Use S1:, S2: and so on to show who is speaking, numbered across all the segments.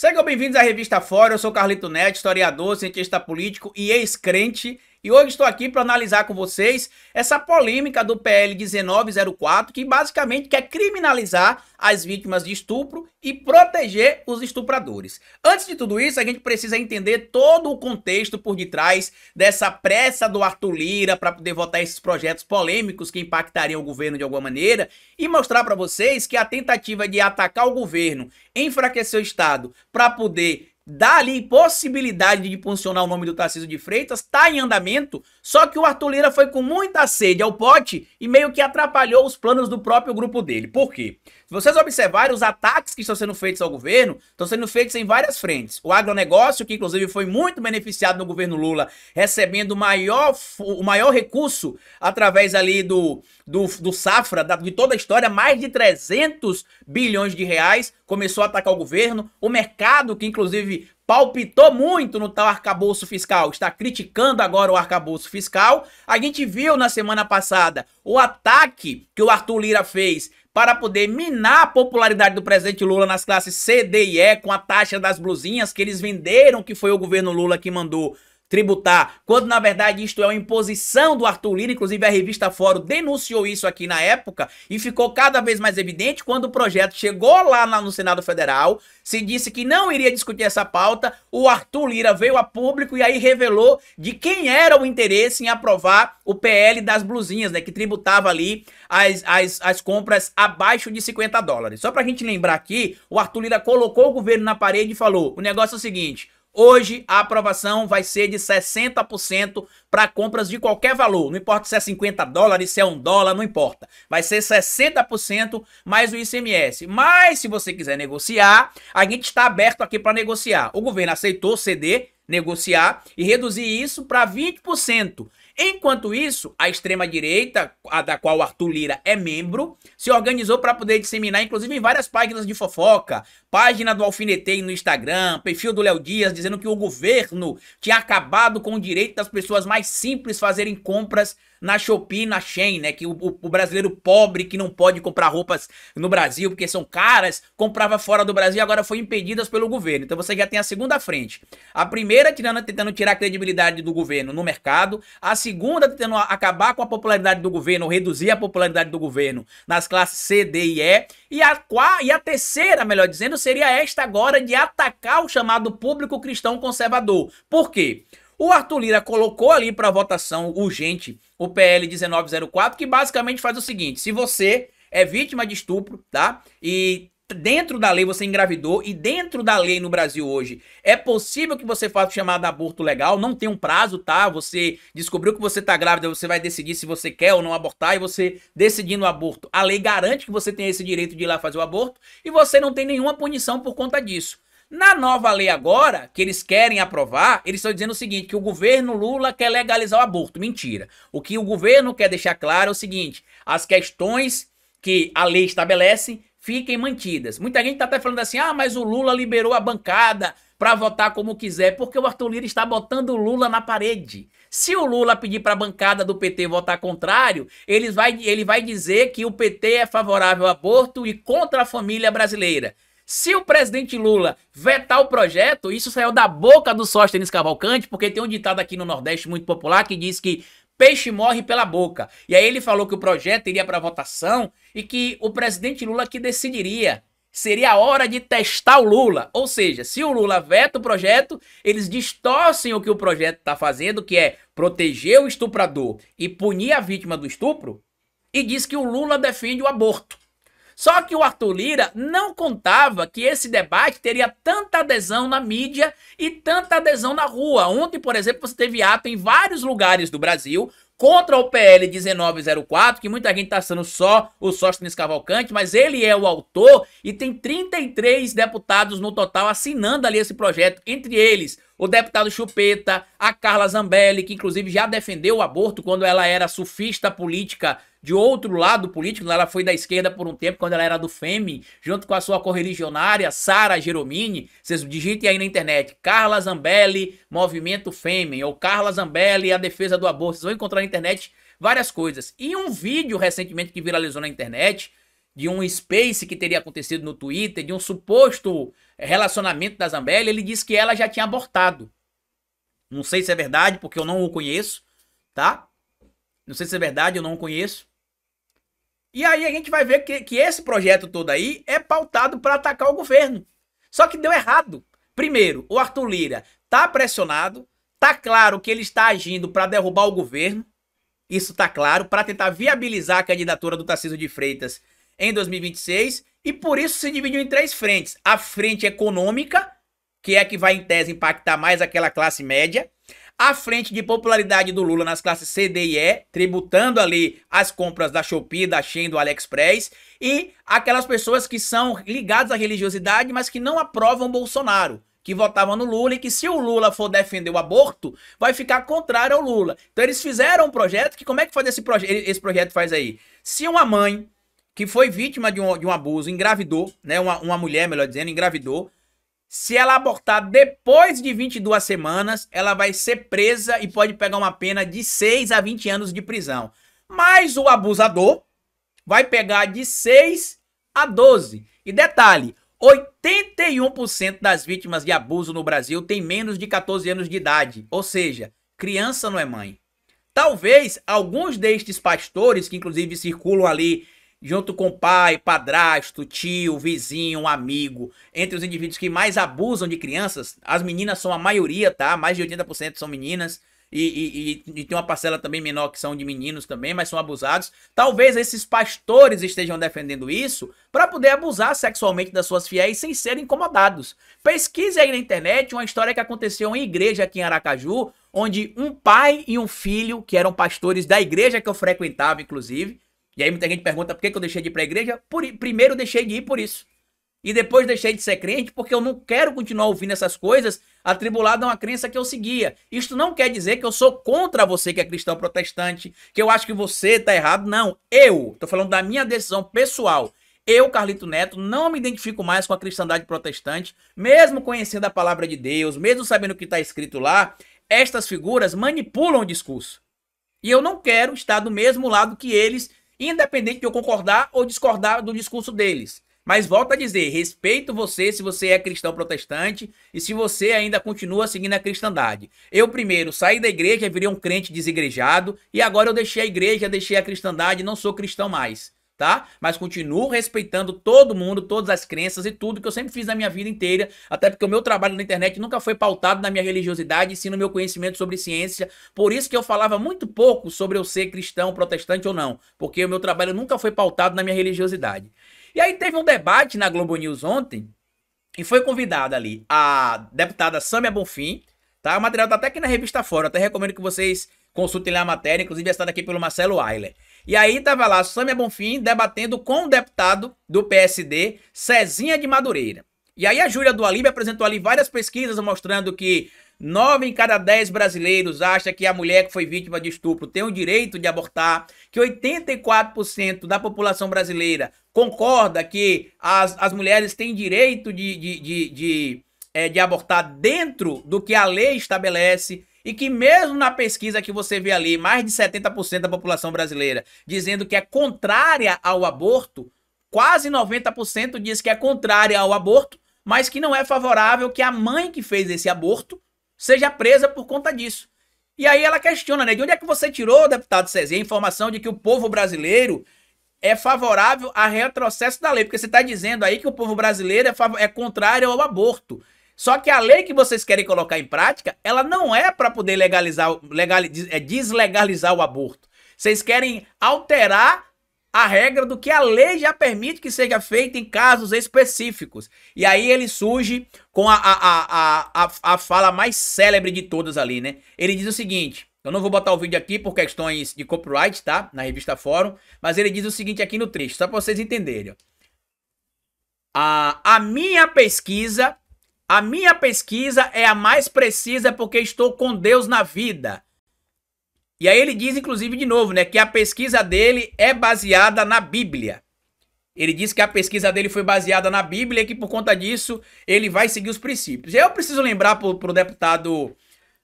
S1: Sejam bem-vindos à Revista Fora, eu sou Carlito Neto, historiador, cientista político e ex-crente. E hoje estou aqui para analisar com vocês essa polêmica do PL 1904, que basicamente quer criminalizar as vítimas de estupro e proteger os estupradores. Antes de tudo isso, a gente precisa entender todo o contexto por detrás dessa pressa do Arthur Lira para poder votar esses projetos polêmicos que impactariam o governo de alguma maneira e mostrar para vocês que a tentativa de atacar o governo, enfraquecer o Estado para poder dá ali possibilidade de posicionar o nome do Tarcísio de Freitas, tá em andamento, só que o Arthur Lira foi com muita sede ao pote e meio que atrapalhou os planos do próprio grupo dele. Por quê? Se vocês observarem, os ataques que estão sendo feitos ao governo estão sendo feitos em várias frentes. O agronegócio, que inclusive foi muito beneficiado no governo Lula, recebendo maior, o maior recurso através ali do, do, do Safra, da, de toda a história, mais de 300 bilhões de reais, começou a atacar o governo. O mercado, que inclusive palpitou muito no tal arcabouço fiscal, está criticando agora o arcabouço fiscal. A gente viu na semana passada o ataque que o Arthur Lira fez para poder minar a popularidade do presidente Lula nas classes C, D e E com a taxa das blusinhas que eles venderam que foi o governo Lula que mandou tributar, quando na verdade isto é uma imposição do Arthur Lira, inclusive a revista Fórum denunciou isso aqui na época e ficou cada vez mais evidente quando o projeto chegou lá no Senado Federal, se disse que não iria discutir essa pauta, o Arthur Lira veio a público e aí revelou de quem era o interesse em aprovar o PL das blusinhas, né, que tributava ali as, as, as compras abaixo de 50 dólares. Só pra gente lembrar aqui, o Arthur Lira colocou o governo na parede e falou, o negócio é o seguinte, Hoje a aprovação vai ser de 60% para compras de qualquer valor. Não importa se é 50 dólares, se é 1 dólar, não importa. Vai ser 60% mais o ICMS. Mas se você quiser negociar, a gente está aberto aqui para negociar. O governo aceitou ceder, negociar e reduzir isso para 20%. Enquanto isso, a extrema-direita, a da qual Arthur Lira é membro, se organizou para poder disseminar, inclusive, em várias páginas de fofoca, página do Alfinetei no Instagram, perfil do Léo Dias, dizendo que o governo tinha acabado com o direito das pessoas mais simples fazerem compras na Shopee, na Shein, né? Que o, o, brasileiro pobre que não pode comprar roupas no Brasil porque são caras, comprava fora do Brasil e agora foi impedidas pelo governo. Então você já tem a segunda frente. A primeira tirando, tentando tirar a credibilidade do governo no mercado, a segunda tentando acabar com a popularidade do governo, reduzir a popularidade do governo nas classes C, D e E, e a, e a terceira, melhor dizendo, seria esta agora de atacar o chamado público cristão conservador. Por quê? O Arthur Lira colocou ali para votação urgente o PL 1904, que basicamente faz o seguinte: se você é vítima de estupro, tá? E dentro da lei você engravidou e dentro da lei no Brasil hoje é possível que você faça o chamado aborto legal, não tem um prazo, tá? Você descobriu que você tá grávida, você vai decidir se você quer ou não abortar e você decidindo o aborto. A lei garante que você tem esse direito de ir lá fazer o aborto e você não tem nenhuma punição por conta disso. Na nova lei agora, que eles querem aprovar, eles estão dizendo o seguinte, que o governo Lula quer legalizar o aborto. Mentira. O que o governo quer deixar claro é o seguinte, as questões que a lei estabelece fiquem mantidas. Muita gente está até falando assim, ah, mas o Lula liberou a bancada para votar como quiser, porque o Arthur Lira está botando o Lula na parede. Se o Lula pedir para a bancada do PT votar contrário, ele vai, ele vai dizer que o PT é favorável ao aborto e contra a família brasileira. Se o presidente Lula vetar o projeto, isso saiu da boca do Sóstenes Cavalcante, porque tem um ditado aqui no Nordeste muito popular que diz que peixe morre pela boca. E aí ele falou que o projeto iria para votação e que o presidente Lula que decidiria. Seria a hora de testar o Lula. Ou seja, se o Lula veta o projeto, eles distorcem o que o projeto está fazendo, que é proteger o estuprador e punir a vítima do estupro, e diz que o Lula defende o aborto. Só que o Arthur Lira não contava que esse debate teria tanta adesão na mídia e tanta adesão na rua. Ontem, por exemplo, você teve ato em vários lugares do Brasil contra o PL 1904, que muita gente está sendo só o Sóstenes Cavalcante, mas ele é o autor e tem 33 deputados no total assinando ali esse projeto, entre eles o deputado Chupeta, a Carla Zambelli, que inclusive já defendeu o aborto quando ela era sufista política de outro lado político, ela foi da esquerda por um tempo, quando ela era do FEMI, junto com a sua correligionária, Sara Geromini, vocês digitem aí na internet, Carla Zambelli, Movimento FEMI, ou Carla Zambelli, a defesa do aborto, vocês vão encontrar na internet várias coisas. E um vídeo recentemente que viralizou na internet, de um space que teria acontecido no Twitter, de um suposto eh, relacionamento da Zambelli, ele disse que ela já tinha abortado. Não sei se é verdade, porque eu não o conheço, tá? Não sei se é verdade, eu não o conheço. E aí a gente vai ver que, que esse projeto todo aí é pautado para atacar o governo. Só que deu errado. Primeiro, o Arthur Lira tá pressionado, tá claro que ele está agindo para derrubar o governo. Isso tá claro, para tentar viabilizar a candidatura do Tarcísio de Freitas em 2026 e por isso se dividiu em três frentes. A frente econômica, que é a que vai em tese impactar mais aquela classe média. A frente de popularidade do Lula nas classes C, D e E, tributando ali as compras da Shopee, da Shein, do AliExpress. E aquelas pessoas que são ligadas à religiosidade, mas que não aprovam Bolsonaro que votavam no Lula e que se o Lula for defender o aborto, vai ficar contrário ao Lula. Então eles fizeram um projeto que como é que faz esse projeto? Esse projeto faz aí. Se uma mãe que foi vítima de um, de um abuso, engravidou, né? Uma, uma mulher, melhor dizendo, engravidou. Se ela abortar depois de 22 semanas, ela vai ser presa e pode pegar uma pena de 6 a 20 anos de prisão. Mas o abusador vai pegar de 6 a 12. E detalhe, 81% das vítimas de abuso no Brasil têm menos de 14 anos de idade, ou seja, criança não é mãe. Talvez alguns destes pastores, que inclusive circulam ali junto com pai, padrasto, tio, vizinho, amigo. Entre os indivíduos que mais abusam de crianças, as meninas são a maioria, tá? Mais de 80% são meninas. E, e, e, e, tem uma parcela também menor que são de meninos também, mas são abusados. Talvez esses pastores estejam defendendo isso para poder abusar sexualmente das suas fiéis sem serem incomodados. Pesquise aí na internet uma história que aconteceu em igreja aqui em Aracaju, onde um pai e um filho, que eram pastores da igreja que eu frequentava, inclusive, e aí muita gente pergunta por que, que eu deixei de ir para a igreja? Por, primeiro deixei de ir por isso. E depois deixei de ser crente porque eu não quero continuar ouvindo essas coisas atribuladas a uma crença que eu seguia. Isto não quer dizer que eu sou contra você que é cristão protestante, que eu acho que você está errado. Não, eu estou falando da minha decisão pessoal. Eu, Carlito Neto, não me identifico mais com a cristandade protestante, mesmo conhecendo a palavra de Deus, mesmo sabendo o que está escrito lá, estas figuras manipulam o discurso. E eu não quero estar do mesmo lado que eles independente de eu concordar ou discordar do discurso deles. Mas volta a dizer, respeito você se você é cristão protestante e se você ainda continua seguindo a cristandade. Eu primeiro saí da igreja, virei um crente desigrejado e agora eu deixei a igreja, deixei a cristandade, não sou cristão mais tá? Mas continuo respeitando todo mundo, todas as crenças e tudo que eu sempre fiz na minha vida inteira, até porque o meu trabalho na internet nunca foi pautado na minha religiosidade, sim no meu conhecimento sobre ciência. Por isso que eu falava muito pouco sobre eu ser cristão, protestante ou não, porque o meu trabalho nunca foi pautado na minha religiosidade. E aí teve um debate na Globo News ontem, e foi convidada ali a deputada Samia Bonfim, tá? O material tá até aqui na revista Fora, eu até recomendo que vocês consultem lá a matéria, inclusive é está aqui pelo Marcelo Ayler. E aí tava lá Sâmia Bonfim debatendo com o deputado do PSD, Cezinha de Madureira. E aí a Júlia do Alibe apresentou ali várias pesquisas mostrando que 9 em cada 10 brasileiros acha que a mulher que foi vítima de estupro tem o direito de abortar, que 84% da população brasileira concorda que as, as mulheres têm direito de, de, de, de, é, de abortar dentro do que a lei estabelece. E que mesmo na pesquisa que você vê ali, mais de 70% da população brasileira dizendo que é contrária ao aborto, quase 90% diz que é contrária ao aborto, mas que não é favorável que a mãe que fez esse aborto seja presa por conta disso. E aí ela questiona, né? De onde é que você tirou, deputado César, a informação de que o povo brasileiro é favorável a retrocesso da lei? Porque você está dizendo aí que o povo brasileiro é, é contrário ao aborto. Só que a lei que vocês querem colocar em prática, ela não é para poder legalizar, legal, é, deslegalizar o aborto. Vocês querem alterar a regra do que a lei já permite que seja feita em casos específicos. E aí ele surge com a, a, a, a, a fala mais célebre de todas ali, né? Ele diz o seguinte: eu não vou botar o vídeo aqui por questões de copyright, tá? Na revista Fórum, mas ele diz o seguinte aqui no trecho, só para vocês entenderem. A, a minha pesquisa a minha pesquisa é a mais precisa porque estou com Deus na vida. E aí ele diz, inclusive, de novo, né, que a pesquisa dele é baseada na Bíblia. Ele diz que a pesquisa dele foi baseada na Bíblia e que por conta disso ele vai seguir os princípios. Eu preciso lembrar para o deputado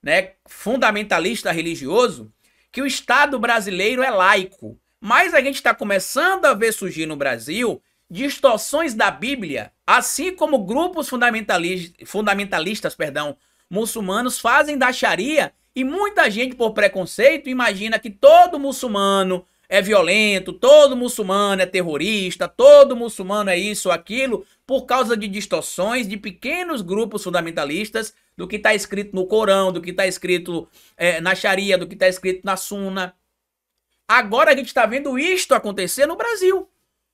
S1: né, fundamentalista religioso que o Estado brasileiro é laico. Mas a gente está começando a ver surgir no Brasil distorções da Bíblia, assim como grupos fundamentalistas perdão, muçulmanos fazem da Sharia, e muita gente, por preconceito, imagina que todo muçulmano é violento, todo muçulmano é terrorista, todo muçulmano é isso ou aquilo, por causa de distorções de pequenos grupos fundamentalistas do que está escrito no Corão, do que está escrito é, na Sharia, do que está escrito na Sunna. Agora a gente está vendo isto acontecer no Brasil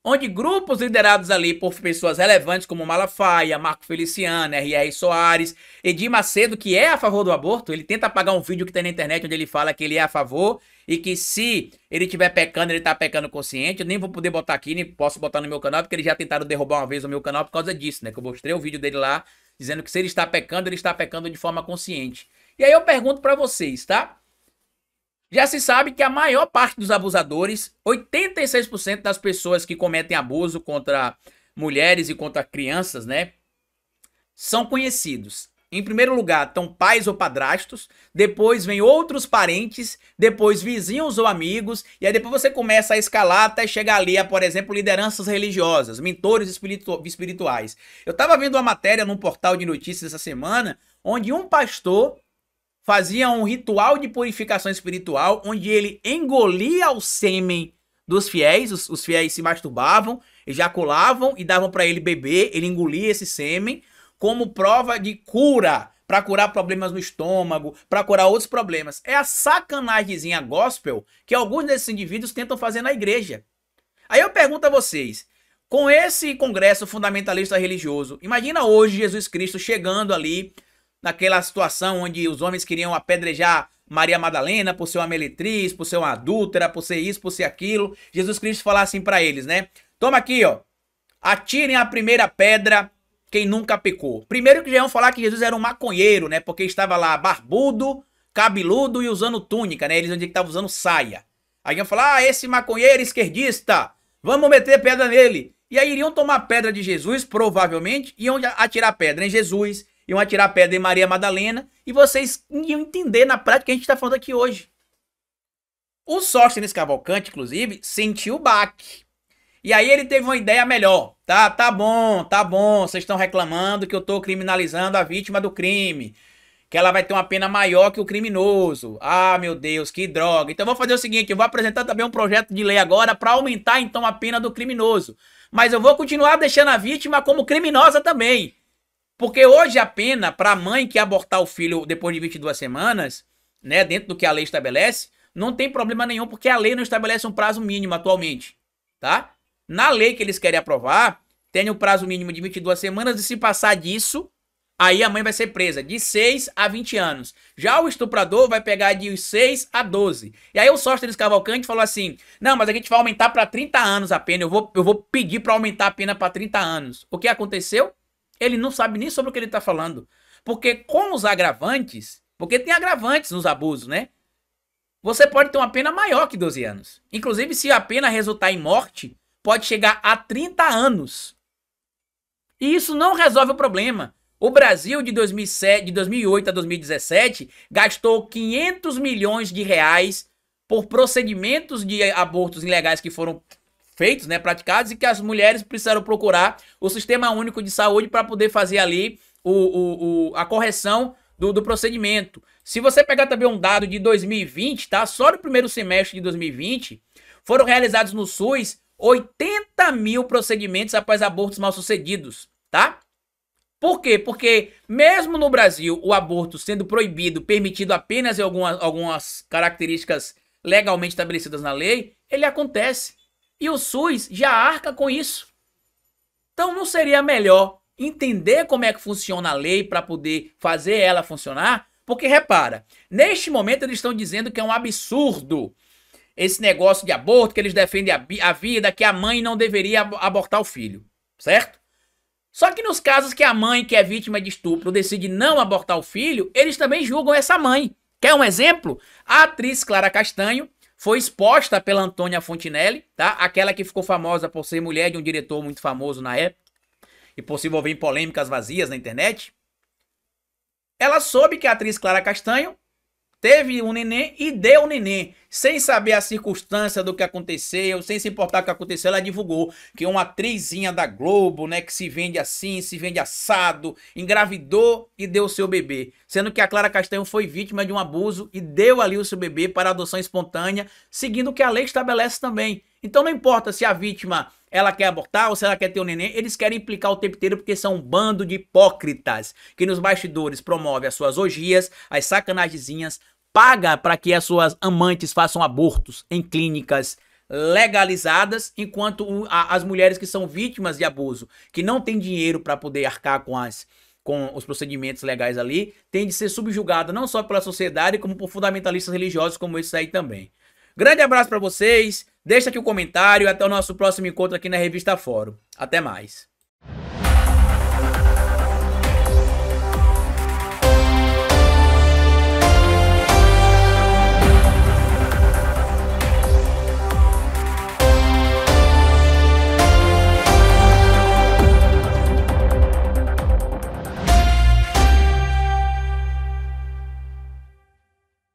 S1: onde grupos liderados ali por pessoas relevantes como Malafaia, Marco Feliciano, R.R. Soares, Edir Macedo, que é a favor do aborto, ele tenta apagar um vídeo que tem na internet onde ele fala que ele é a favor e que se ele tiver pecando, ele está pecando consciente. Eu nem vou poder botar aqui, nem posso botar no meu canal, porque eles já tentaram derrubar uma vez o meu canal por causa disso, né? Que eu mostrei o vídeo dele lá dizendo que se ele está pecando, ele está pecando de forma consciente. E aí eu pergunto para vocês, tá? Já se sabe que a maior parte dos abusadores, 86% das pessoas que cometem abuso contra mulheres e contra crianças, né, são conhecidos. Em primeiro lugar, estão pais ou padrastos, depois vem outros parentes, depois vizinhos ou amigos, e aí depois você começa a escalar até chegar ali a, por exemplo, lideranças religiosas, mentores espiritu espirituais. Eu estava vendo uma matéria num portal de notícias essa semana, onde um pastor fazia um ritual de purificação espiritual, onde ele engolia o sêmen dos fiéis, os, os fiéis se masturbavam, ejaculavam e davam para ele beber, ele engolia esse sêmen como prova de cura, para curar problemas no estômago, para curar outros problemas. É a sacanagemzinha gospel que alguns desses indivíduos tentam fazer na igreja. Aí eu pergunto a vocês, com esse congresso fundamentalista religioso, imagina hoje Jesus Cristo chegando ali naquela situação onde os homens queriam apedrejar Maria Madalena por ser uma meletriz, por ser uma adúltera, por ser isso, por ser aquilo. Jesus Cristo falasse assim para eles, né? Toma aqui, ó. Atirem a primeira pedra quem nunca pecou. Primeiro que já iam falar que Jesus era um maconheiro, né? Porque estava lá barbudo, cabeludo e usando túnica, né? Eles onde que estava usando saia. Aí iam falar, ah, esse maconheiro esquerdista, vamos meter pedra nele. E aí iriam tomar pedra de Jesus, provavelmente, e iam atirar pedra em Jesus, iam atirar pedra em Maria Madalena e vocês iam entender na prática o que a gente está falando aqui hoje. O Sóstenes Cavalcante, inclusive, sentiu o baque. E aí ele teve uma ideia melhor. Tá, tá bom, tá bom, vocês estão reclamando que eu estou criminalizando a vítima do crime. Que ela vai ter uma pena maior que o criminoso. Ah, meu Deus, que droga. Então vou fazer o seguinte, eu vou apresentar também um projeto de lei agora para aumentar então a pena do criminoso. Mas eu vou continuar deixando a vítima como criminosa também. Porque hoje a pena para a mãe que abortar o filho depois de 22 semanas, né, dentro do que a lei estabelece, não tem problema nenhum, porque a lei não estabelece um prazo mínimo atualmente, tá? Na lei que eles querem aprovar, tem um prazo mínimo de 22 semanas e se passar disso, aí a mãe vai ser presa de 6 a 20 anos. Já o estuprador vai pegar de 6 a 12. E aí o Sóstenes Cavalcante falou assim: "Não, mas a gente vai aumentar para 30 anos a pena. Eu vou eu vou pedir para aumentar a pena para 30 anos". O que aconteceu? Ele não sabe nem sobre o que ele está falando. Porque com os agravantes, porque tem agravantes nos abusos, né? Você pode ter uma pena maior que 12 anos. Inclusive, se a pena resultar em morte, pode chegar a 30 anos. E isso não resolve o problema. O Brasil de, 2007, de 2008 a 2017 gastou 500 milhões de reais por procedimentos de abortos ilegais que foram feitos, né, praticados e que as mulheres precisaram procurar o Sistema Único de Saúde para poder fazer ali o, o, o a correção do, do, procedimento. Se você pegar também um dado de 2020, tá? Só no primeiro semestre de 2020 foram realizados no SUS 80 mil procedimentos após abortos mal sucedidos, tá? Por quê? Porque mesmo no Brasil o aborto sendo proibido, permitido apenas em algumas, algumas características legalmente estabelecidas na lei, ele acontece. E o SUS já arca com isso. Então não seria melhor entender como é que funciona a lei para poder fazer ela funcionar? Porque repara, neste momento eles estão dizendo que é um absurdo esse negócio de aborto, que eles defendem a, a vida, que a mãe não deveria ab abortar o filho, certo? Só que nos casos que a mãe que é vítima de estupro decide não abortar o filho, eles também julgam essa mãe. Quer um exemplo? A atriz Clara Castanho foi exposta pela Antônia Fontinelli, tá? Aquela que ficou famosa por ser mulher de um diretor muito famoso na época e por se envolver em polêmicas vazias na internet. Ela soube que a atriz Clara Castanho teve um neném e deu um neném. Sem saber a circunstância do que aconteceu, sem se importar o que aconteceu, ela divulgou que uma atrizinha da Globo, né, que se vende assim, se vende assado, engravidou e deu o seu bebê. Sendo que a Clara Castanho foi vítima de um abuso e deu ali o seu bebê para adoção espontânea, seguindo o que a lei estabelece também. Então não importa se a vítima ela quer abortar ou se ela quer ter um neném, eles querem implicar o tempo inteiro porque são um bando de hipócritas que nos bastidores promove as suas ogias as sacanagenzinhas, paga para que as suas amantes façam abortos em clínicas legalizadas, enquanto as mulheres que são vítimas de abuso, que não têm dinheiro para poder arcar com as com os procedimentos legais ali, têm de ser subjugada não só pela sociedade, como por fundamentalistas religiosos como esse aí também. Grande abraço para vocês, deixa aqui o um comentário, até o nosso próximo encontro aqui na Revista Fórum. Até mais.